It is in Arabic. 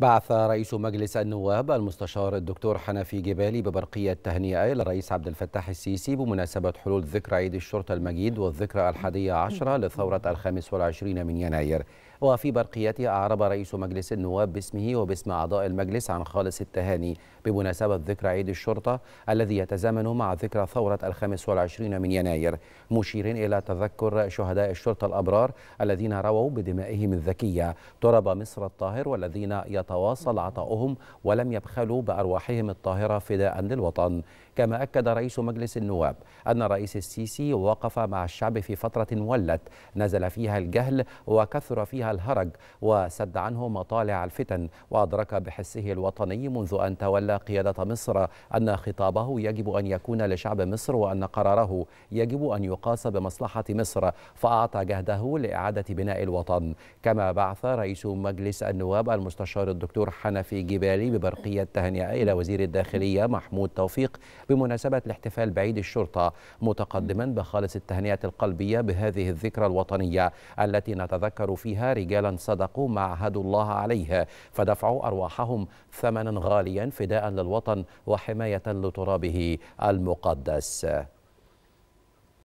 بعث رئيس مجلس النواب المستشار الدكتور حنفي جبالي ببرقية تهنئة إلى الرئيس عبد الفتاح السيسي بمناسبة حلول ذكرى عيد الشرطة المجيد والذكرى الحادية عشرة لثورة الخامس والعشرين من يناير وفي برقيته أعرب رئيس مجلس النواب باسمه وباسم أعضاء المجلس عن خالص التهاني بمناسبة ذكرى عيد الشرطة الذي يتزامن مع ذكرى ثورة الخامس والعشرين من يناير مشيرين إلى تذكر شهداء الشرطة الأبرار الذين رووا بدمائهم الذكية تراب مصر الطاهر والذين يط يتواصل عطاؤهم ولم يبخلوا بأرواحهم الطاهرة فداء للوطن كما أكد رئيس مجلس النواب أن الرئيس السيسي وقف مع الشعب في فترة ولت نزل فيها الجهل وكثر فيها الهرج وسد عنه مطالع الفتن وأدرك بحسه الوطني منذ أن تولى قيادة مصر أن خطابه يجب أن يكون لشعب مصر وأن قراره يجب أن يقاس بمصلحة مصر فأعطى جهده لإعادة بناء الوطن كما بعث رئيس مجلس النواب المستشار الدكتور حنفي جبالي ببرقية تهنئة إلى وزير الداخلية محمود توفيق بمناسبة الاحتفال بعيد الشرطة متقدما بخالص التهنئة القلبية بهذه الذكرى الوطنية التي نتذكر فيها رجالا صدقوا ما عهدوا الله عليه فدفعوا أرواحهم ثمنا غاليا فداء للوطن وحماية لترابه المقدس